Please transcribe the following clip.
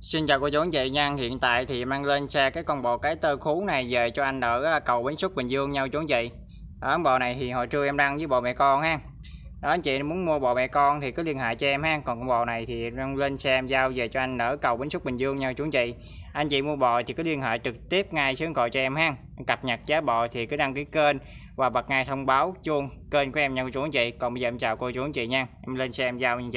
Xin chào cô chú anh chị nha, hiện tại thì mang lên xe cái con bò cái tơ khú này về cho anh ở à, cầu Bến Xúc Bình Dương nhau chú anh chị. Đó, con bò này thì hồi trưa em đăng với bò mẹ con ha. Đó anh chị muốn mua bò mẹ con thì cứ liên hệ cho em ha, còn con bò này thì mang lên xe em giao về cho anh ở cầu Bến Xúc Bình Dương nhau chú anh chị. Anh chị mua bò thì cứ liên hệ trực tiếp ngay xuống gọi cho em ha. Cập nhật giá bò thì cứ đăng ký kênh và bật ngay thông báo chuông kênh của em nha cô chú anh chị. Còn bây giờ em chào cô chú anh chị nha. Em lên xe em giao nha chị.